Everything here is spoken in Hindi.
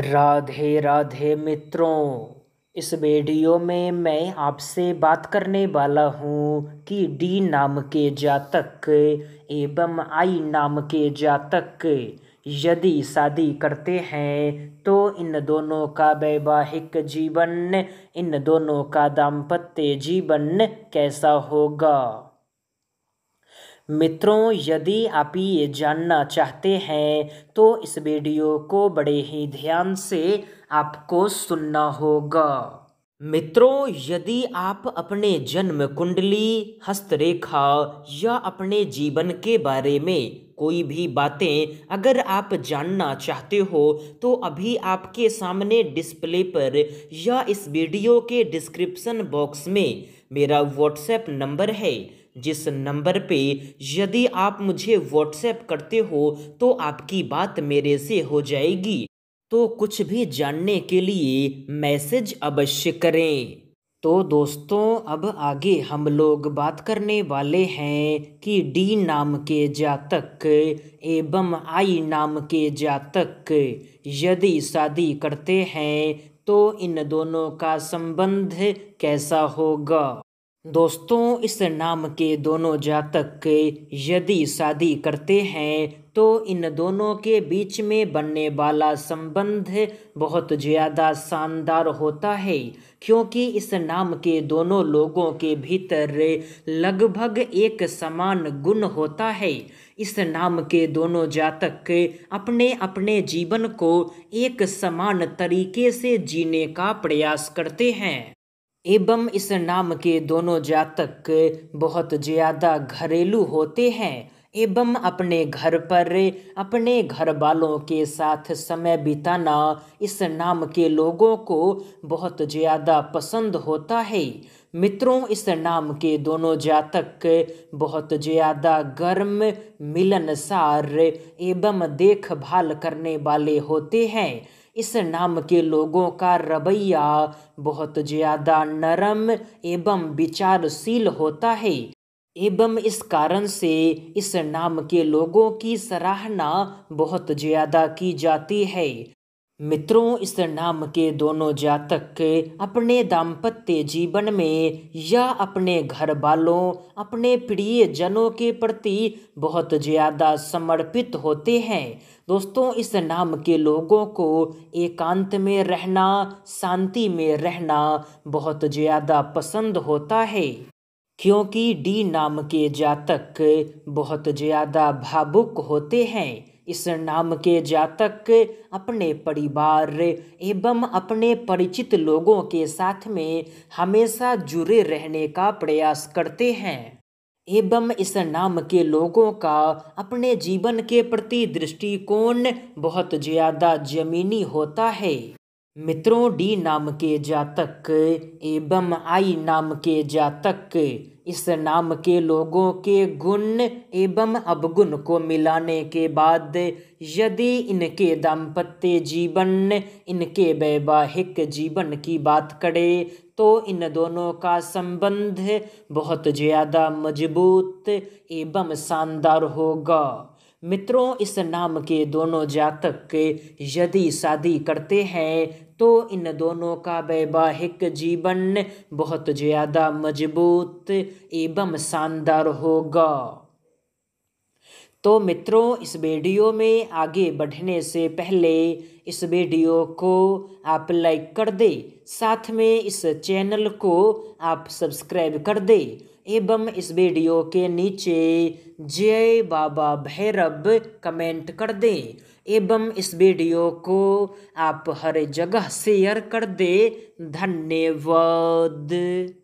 राधे राधे मित्रों इस वीडियो में मैं आपसे बात करने वाला हूँ कि डी नाम के जातक एवं आई नाम के जातक यदि शादी करते हैं तो इन दोनों का वैवाहिक जीवन इन दोनों का दाम्पत्य जीवन कैसा होगा मित्रों यदि आप ये जानना चाहते हैं तो इस वीडियो को बड़े ही ध्यान से आपको सुनना होगा मित्रों यदि आप अपने जन्म कुंडली हस्तरेखा या अपने जीवन के बारे में कोई भी बातें अगर आप जानना चाहते हो तो अभी आपके सामने डिस्प्ले पर या इस वीडियो के डिस्क्रिप्शन बॉक्स में मेरा व्हाट्सएप नंबर है जिस नंबर पे यदि आप मुझे व्हाट्सएप करते हो तो आपकी बात मेरे से हो जाएगी तो कुछ भी जानने के लिए मैसेज अवश्य करें तो दोस्तों अब आगे हम लोग बात करने वाले हैं कि डी नाम के जातक एवं आई नाम के जातक यदि शादी करते हैं तो इन दोनों का संबंध कैसा होगा दोस्तों इस नाम के दोनों जातक यदि शादी करते हैं तो इन दोनों के बीच में बनने वाला संबंध बहुत ज़्यादा शानदार होता है क्योंकि इस नाम के दोनों लोगों के भीतर लगभग एक समान गुण होता है इस नाम के दोनों जातक अपने अपने जीवन को एक समान तरीके से जीने का प्रयास करते हैं एवं इस नाम के दोनों जातक बहुत ज़्यादा घरेलू होते हैं एवं अपने घर पर अपने घर वालों के साथ समय बिताना इस नाम के लोगों को बहुत ज़्यादा पसंद होता है मित्रों इस नाम के दोनों जातक बहुत ज़्यादा गर्म मिलनसार एवं देखभाल करने वाले होते हैं इस नाम के लोगों का रवैया बहुत ज़्यादा नरम एवं विचारशील होता है एवं इस कारण से इस नाम के लोगों की सराहना बहुत ज़्यादा की जाती है मित्रों इस नाम के दोनों जातक अपने दाम्पत्य जीवन में या अपने घर वालों अपने प्रिय जनों के प्रति बहुत ज़्यादा समर्पित होते हैं दोस्तों इस नाम के लोगों को एकांत में रहना शांति में रहना बहुत ज़्यादा पसंद होता है क्योंकि डी नाम के जातक बहुत ज़्यादा भावुक होते हैं इस नाम के जातक अपने परिवार एवं अपने परिचित लोगों के साथ में हमेशा जुड़े रहने का प्रयास करते हैं एवं इस नाम के लोगों का अपने जीवन के प्रति दृष्टिकोण बहुत ज़्यादा ज़मीनी होता है मित्रों डी नाम के जातक एवं आई नाम के जातक इस नाम के लोगों के गुण एवं अवगुण को मिलाने के बाद यदि इनके दाम्पत्य जीवन इनके वैवाहिक जीवन की बात करें तो इन दोनों का संबंध बहुत ज़्यादा मजबूत एवं शानदार होगा मित्रों इस नाम के दोनों जातक के यदि शादी करते हैं तो इन दोनों का वैवाहिक जीवन बहुत ज़्यादा मजबूत एवं शानदार होगा तो मित्रों इस वीडियो में आगे बढ़ने से पहले इस वीडियो को आप लाइक कर दे साथ में इस चैनल को आप सब्सक्राइब कर दे एवं इस वीडियो के नीचे जय बाबा भैरव कमेंट कर दें एवं इस वीडियो को आप हर जगह शेयर कर दें धन्यवाद